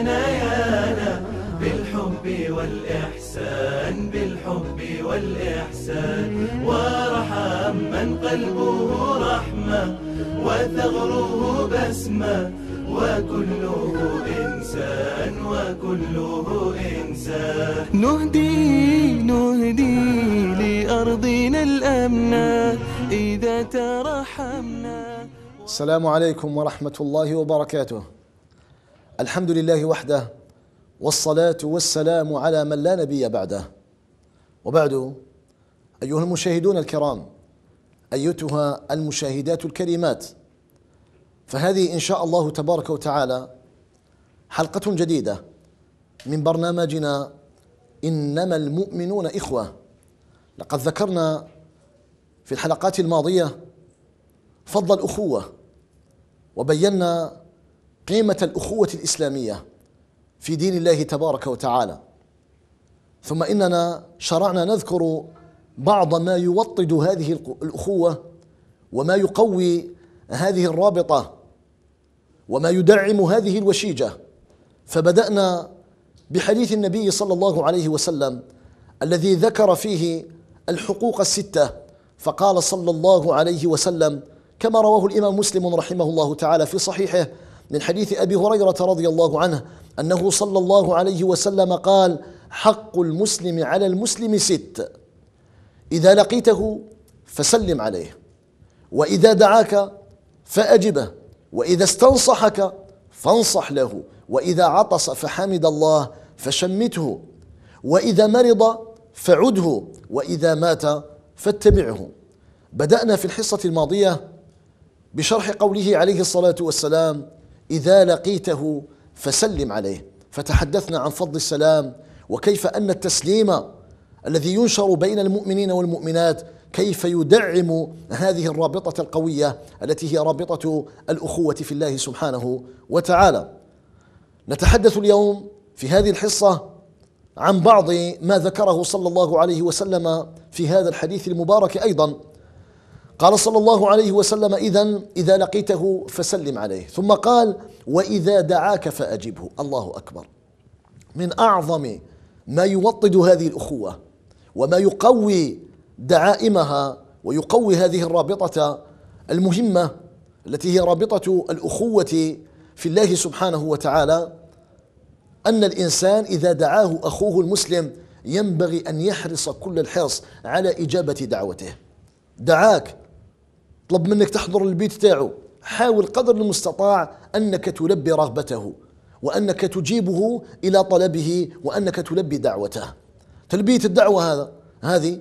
أنا بالحب والإحسان بالحب والإحسان وارحم من قلبه رحمة وثغره بسمة وكله إنسان وكله إنسان نهدي نهدي لأرضنا الأمنة إذا ترحمنا السلام عليكم ورحمة الله وبركاته الحمد لله وحده والصلاة والسلام على من لا نبي بعده وبعد أيها المشاهدون الكرام أيتها المشاهدات الكريمات فهذه إن شاء الله تبارك وتعالى حلقة جديدة من برنامجنا إنما المؤمنون إخوة لقد ذكرنا في الحلقات الماضية فضل الأخوة وبينا قيمة الأخوة الإسلامية في دين الله تبارك وتعالى ثم إننا شرعنا نذكر بعض ما يوطد هذه الأخوة وما يقوي هذه الرابطة وما يدعم هذه الوشيجة فبدأنا بحديث النبي صلى الله عليه وسلم الذي ذكر فيه الحقوق الستة فقال صلى الله عليه وسلم كما رواه الإمام مسلم رحمه الله تعالى في صحيحه من حديث أبي هريرة رضي الله عنه أنه صلى الله عليه وسلم قال حق المسلم على المسلم ست إذا لقيته فسلم عليه وإذا دعاك فأجبه وإذا استنصحك فانصح له وإذا عطس فحمد الله فشمته وإذا مرض فعده وإذا مات فاتبعه بدأنا في الحصة الماضية بشرح قوله عليه الصلاة والسلام إذا لقيته فسلم عليه فتحدثنا عن فضل السلام وكيف أن التسليم الذي ينشر بين المؤمنين والمؤمنات كيف يدعم هذه الرابطة القوية التي هي رابطة الأخوة في الله سبحانه وتعالى نتحدث اليوم في هذه الحصة عن بعض ما ذكره صلى الله عليه وسلم في هذا الحديث المبارك أيضا قال صلى الله عليه وسلم إذا إذا لقيته فسلم عليه ثم قال وإذا دعاك فأجبه الله أكبر من أعظم ما يوطد هذه الأخوة وما يقوي دعائمها ويقوي هذه الرابطة المهمة التي هي رابطة الأخوة في الله سبحانه وتعالى أن الإنسان إذا دعاه أخوه المسلم ينبغي أن يحرص كل الحرص على إجابة دعوته دعاك طلب منك تحضر البيت تاعه حاول قدر المستطاع أنك تلبي رغبته وأنك تجيبه إلى طلبه وأنك تلبي دعوته تلبية الدعوة هذا هذه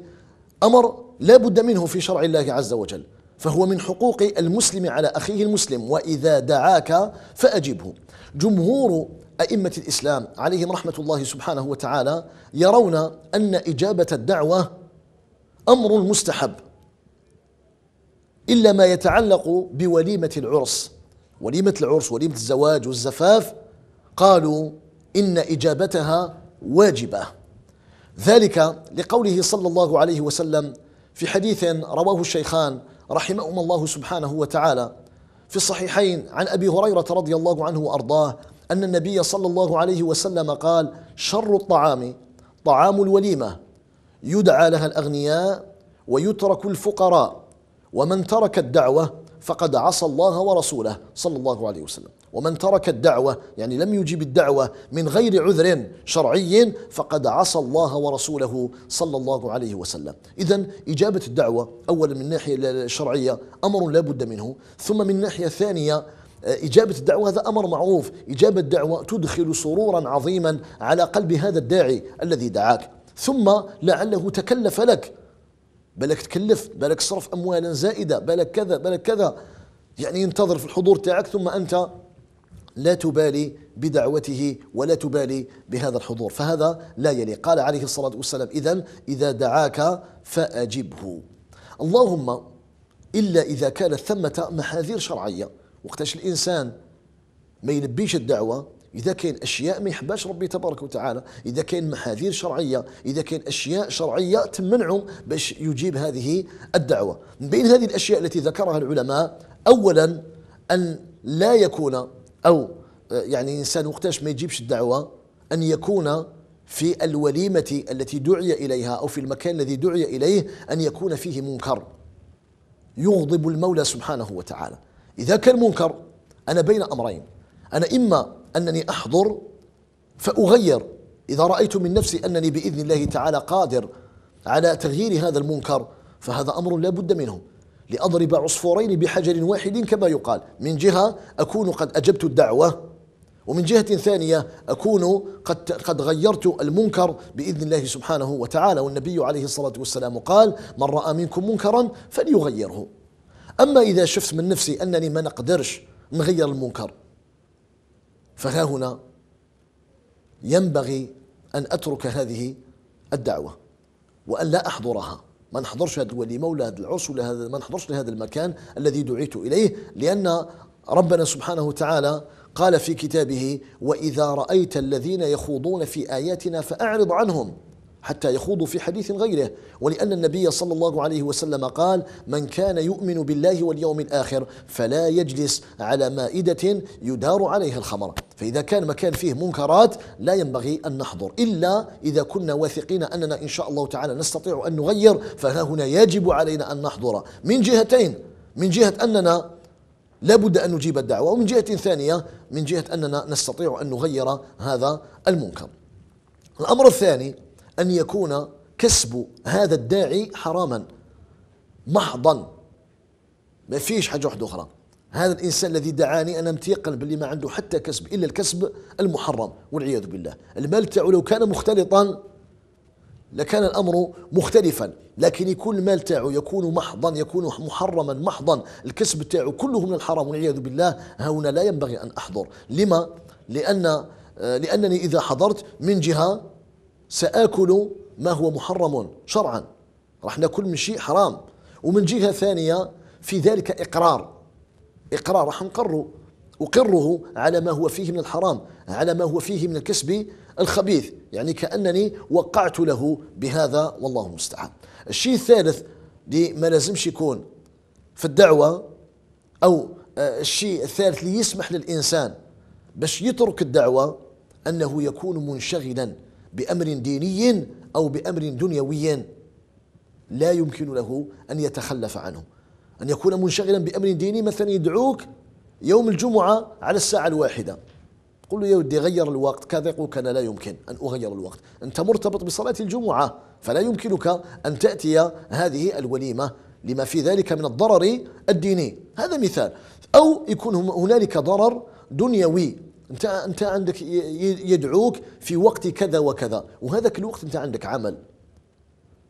أمر لا بد منه في شرع الله عز وجل فهو من حقوق المسلم على أخيه المسلم وإذا دعاك فأجبه جمهور أئمة الإسلام عليهم رحمة الله سبحانه وتعالى يرون أن إجابة الدعوة أمر مستحب إلا ما يتعلق بوليمة العرس وليمة العرس وليمة الزواج والزفاف قالوا إن إجابتها واجبة ذلك لقوله صلى الله عليه وسلم في حديث رواه الشيخان رحمهما الله سبحانه وتعالى في الصحيحين عن أبي هريرة رضي الله عنه وأرضاه أن النبي صلى الله عليه وسلم قال شر الطعام طعام الوليمة يدعى لها الأغنياء ويترك الفقراء ومن ترك الدعوة فقد عصى الله ورسوله صلى الله عليه وسلم ومن ترك الدعوة يعني لم يجيب الدعوة من غير عذر شرعي فقد عصى الله ورسوله صلى الله عليه وسلم إذا إجابة الدعوة أولا من الناحية الشرعية أمر لا بد منه ثم من ناحية ثانية آه، إجابة الدعوة هذا أمر معروف إجابة الدعوة تدخل سرورا عظيما على قلب هذا الداعي الذي دعاك ثم لعله تكلف لك بالك تكلف بالك تصرف اموالا زائده بالك كذا بالك كذا يعني ينتظر في الحضور تاعك ثم انت لا تبالي بدعوته ولا تبالي بهذا الحضور فهذا لا يليق قال عليه الصلاه والسلام اذا اذا دعاك فاجبه اللهم الا اذا كانت ثمه محاذير شرعيه وقتاش الانسان ما يلبيش الدعوه اذا كان اشياء ما يحباش ربي تبارك وتعالى اذا كان محاذير شرعيه اذا كان اشياء شرعيه تمنعهم باش يجيب هذه الدعوه من بين هذه الاشياء التي ذكرها العلماء اولا ان لا يكون او آه، يعني الانسان وقتاش ما يجيبش الدعوه ان يكون في الوليمه التي دعي اليها او في المكان الذي دعي اليه ان يكون فيه منكر يغضب المولى سبحانه وتعالى اذا كان منكر انا بين امرين انا اما أنني أحضر فأغير إذا رأيت من نفسي أنني بإذن الله تعالى قادر على تغيير هذا المنكر فهذا أمر لا بد منه لأضرب عصفورين بحجر واحد كما يقال من جهة أكون قد أجبت الدعوة ومن جهة ثانية أكون قد, قد غيرت المنكر بإذن الله سبحانه وتعالى والنبي عليه الصلاة والسلام قال من رأى منكم منكرا فليغيره أما إذا شفت من نفسي أنني ما نقدرش نغير المنكر فها هنا ينبغي أن أترك هذه الدعوة وأن لا أحضرها ما نحضرش هذا الوليمة ولا هذا العرس ولا هذا ما نحضرش لهذا المكان الذي دعيت إليه لأن ربنا سبحانه وتعالى قال في كتابه وإذا رأيت الذين يخوضون في آياتنا فأعرض عنهم حتى يخوضوا في حديث غيره ولأن النبي صلى الله عليه وسلم قال من كان يؤمن بالله واليوم الآخر فلا يجلس على مائدة يدار عليها الخمر فإذا كان مكان فيه منكرات لا ينبغي أن نحضر إلا إذا كنا واثقين أننا إن شاء الله تعالى نستطيع أن نغير فها هنا يجب علينا أن نحضر من جهتين من جهة أننا لابد أن نجيب الدعوة ومن جهة ثانية من جهة أننا نستطيع أن نغير هذا المنكر الأمر الثاني أن يكون كسب هذا الداعي حراما محضا ما فيش حاجة واحدة أخرى هذا الإنسان الذي دعاني أنا متيقن باللي ما عنده حتى كسب إلا الكسب المحرم والعياذ بالله المال تاعو لو كان مختلطا لكان الأمر مختلفا لكن يكون المال تاعو يكون محضا يكون محرما محضا الكسب تاعو كله من الحرام والعياذ بالله هنا لا ينبغي أن أحضر لما؟ لأن لأنني إذا حضرت من جهة سآكل ما هو محرم شرعا راح ناكل من شيء حرام ومن جهة ثانية في ذلك إقرار إقرار راح نقره أقره على ما هو فيه من الحرام على ما هو فيه من الكسب الخبيث يعني كأنني وقعت له بهذا والله المستعان الشيء الثالث اللي ما لازمش يكون في الدعوة أو آه، الشيء الثالث اللي يسمح للإنسان باش يترك الدعوة أنه يكون منشغلا بأمر ديني أو بأمر دنيوي لا يمكن له أن يتخلف عنه أن يكون منشغلا بأمر ديني مثلا يدعوك يوم الجمعة على الساعة الواحدة قل له يا ودي غير الوقت كذا يقول كان لا يمكن أن أغير الوقت أنت مرتبط بصلاة الجمعة فلا يمكنك أن تأتي هذه الوليمة لما في ذلك من الضرر الديني هذا مثال أو يكون هنالك ضرر دنيوي انت انت عندك يدعوك في وقت كذا وكذا وهذاك الوقت انت عندك عمل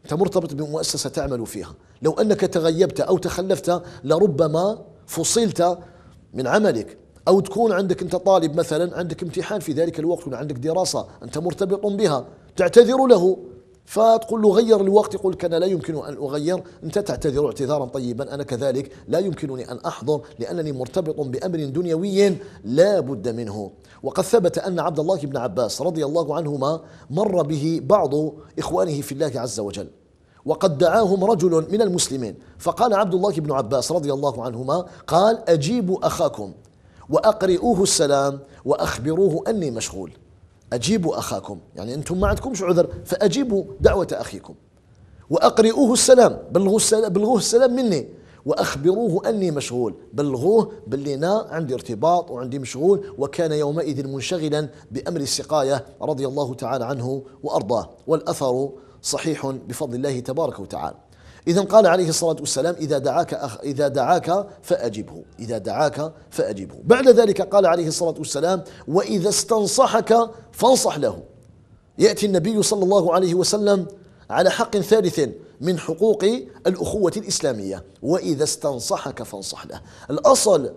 انت مرتبط بمؤسسه تعمل فيها لو انك تغيبت او تخلفت لربما فصلت من عملك او تكون عندك انت طالب مثلا عندك امتحان في ذلك الوقت ولا عندك دراسه انت مرتبط بها تعتذر له فتقول له غير الوقت يقول لك انا لا يمكن ان اغير انت تعتذر اعتذارا طيبا انا كذلك لا يمكنني ان احضر لانني مرتبط بامر دنيوي لا بد منه وقد ثبت ان عبد الله بن عباس رضي الله عنهما مر به بعض اخوانه في الله عز وجل وقد دعاهم رجل من المسلمين فقال عبد الله بن عباس رضي الله عنهما قال اجيبوا اخاكم واقرئوه السلام واخبروه اني مشغول أجيبوا أخاكم يعني أنتم ما عندكمش عذر فأجيبوا دعوة أخيكم وأقرئوه السلام بلغوه السلام, بلغوه السلام مني وأخبروه أني مشغول بلغوه باللي أنا عندي ارتباط وعندي مشغول وكان يومئذ منشغلا بأمر السقاية رضي الله تعالى عنه وأرضاه والأثر صحيح بفضل الله تبارك وتعالى إذا قال عليه الصلاة والسلام إذا دعاك أخ إذا دعاك فأجبه إذا دعاك فأجبه بعد ذلك قال عليه الصلاة والسلام وإذا استنصحك فانصح له يأتي النبي صلى الله عليه وسلم على حق ثالث من حقوق الأخوة الإسلامية وإذا استنصحك فانصح له الأصل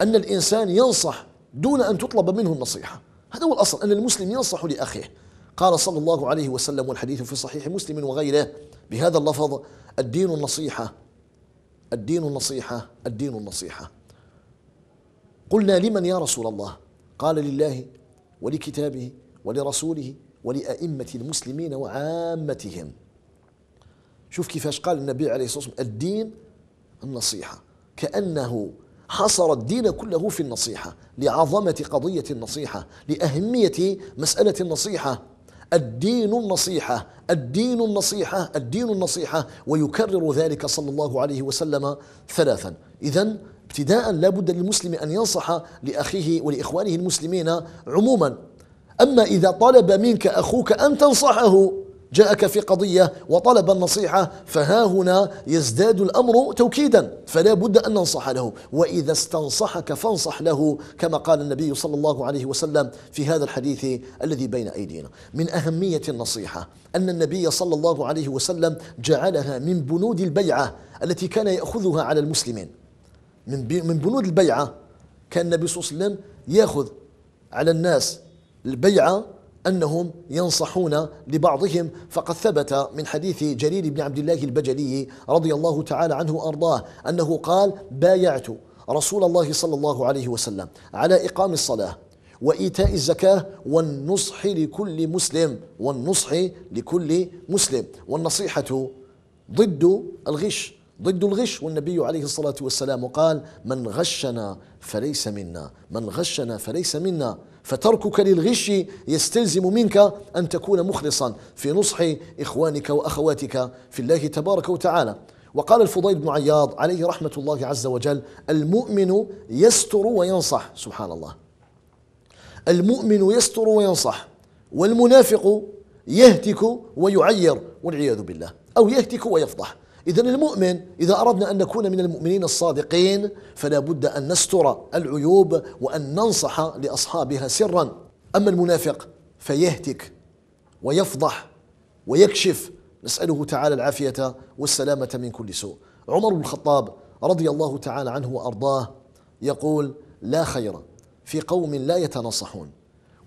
أن الإنسان ينصح دون أن تطلب منه النصيحة هذا هو الأصل أن المسلم ينصح لأخيه قال صلى الله عليه وسلم والحديث في صحيح مسلم وغيره بهذا اللفظ الدين النصيحة الدين النصيحة الدين النصيحة قلنا لمن يا رسول الله قال لله ولكتابه ولرسوله ولأئمة المسلمين وعامتهم شوف كيفاش قال النبي عليه الصلاة والسلام الدين النصيحة كأنه حصر الدين كله في النصيحة لعظمة قضية النصيحة لأهمية مسألة النصيحة الدين النصيحة الدين النصيحة الدين النصيحة ويكرر ذلك صلى الله عليه وسلم ثلاثا إذا ابتداء لا بد للمسلم أن ينصح لأخيه ولإخوانه المسلمين عموما أما إذا طلب منك أخوك أن تنصحه جاءك في قضية وطلب النصيحة فها هنا يزداد الأمر توكيدا فلا بد أن ننصح له وإذا استنصحك فانصح له كما قال النبي صلى الله عليه وسلم في هذا الحديث الذي بين أيدينا من أهمية النصيحة أن النبي صلى الله عليه وسلم جعلها من بنود البيعة التي كان يأخذها على المسلمين من, من بنود البيعة كان النبي صلى الله عليه وسلم يأخذ على الناس البيعة أنهم ينصحون لبعضهم فقد ثبت من حديث جرير بن عبد الله البجلي رضي الله تعالى عنه أرضاه أنه قال بايعت رسول الله صلى الله عليه وسلم على إقام الصلاة وإيتاء الزكاة والنصح لكل مسلم والنصح لكل مسلم والنصيحة ضد الغش ضد الغش والنبي عليه الصلاة والسلام قال من غشنا فليس منا من غشنا فليس منا فتركك للغش يستلزم منك أن تكون مخلصا في نصح إخوانك وأخواتك في الله تبارك وتعالى وقال الفضيل بن عياض عليه رحمة الله عز وجل المؤمن يستر وينصح سبحان الله المؤمن يستر وينصح والمنافق يهتك ويعير والعياذ بالله أو يهتك ويفضح إذا المؤمن إذا أردنا أن نكون من المؤمنين الصادقين فلا بد أن نستر العيوب وأن ننصح لأصحابها سرا أما المنافق فيهتك ويفضح ويكشف نسأله تعالى العافية والسلامة من كل سوء عمر بن الخطاب رضي الله تعالى عنه وأرضاه يقول لا خير في قوم لا يتناصحون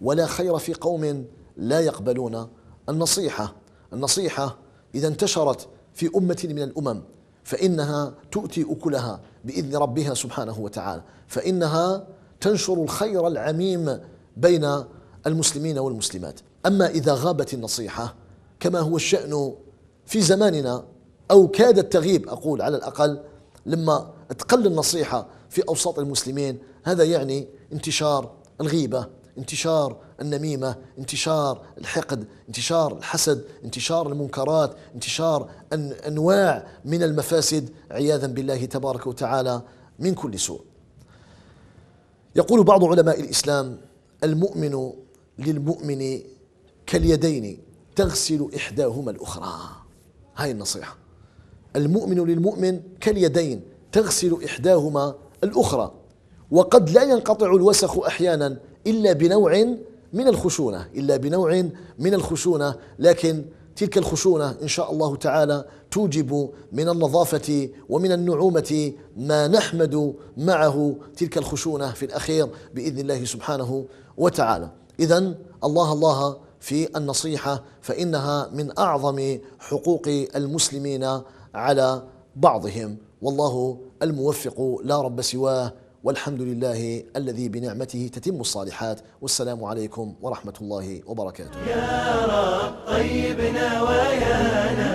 ولا خير في قوم لا يقبلون النصيحة النصيحة إذا انتشرت في أمة من الأمم فإنها تؤتي أكلها بإذن ربها سبحانه وتعالى فإنها تنشر الخير العميم بين المسلمين والمسلمات أما إذا غابت النصيحة كما هو الشأن في زماننا أو كادت تغيب أقول على الأقل لما تقل النصيحة في أوساط المسلمين هذا يعني انتشار الغيبة انتشار النميمه، انتشار الحقد، انتشار الحسد، انتشار المنكرات، انتشار أن انواع من المفاسد عياذا بالله تبارك وتعالى من كل سوء. يقول بعض علماء الاسلام: المؤمن للمؤمن كاليدين تغسل احداهما الاخرى. هاي النصيحه. المؤمن للمؤمن كاليدين تغسل احداهما الاخرى وقد لا ينقطع الوسخ احيانا إلا بنوع من الخشونة إلا بنوع من الخشونة لكن تلك الخشونة إن شاء الله تعالى توجب من النظافة ومن النعومة ما نحمد معه تلك الخشونة في الأخير بإذن الله سبحانه وتعالى إذا الله الله في النصيحة فإنها من أعظم حقوق المسلمين على بعضهم والله الموفق لا رب سواه والحمد لله الذي بنعمته تتم الصالحات والسلام عليكم ورحمة الله وبركاته يا رب طيب نوايانا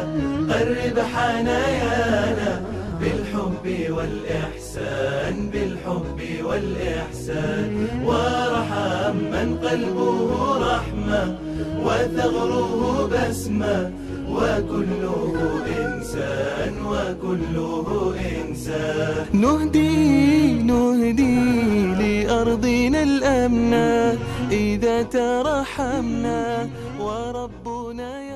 قرب حنايانا بالحب والإحسان بالحب والإحسان وارحم من قلبه رحمة وثغره بسمة وكله إنسان وكله إنسان نهدي نهدي لأرضنا الأمنة إذا ترحمنا وربنا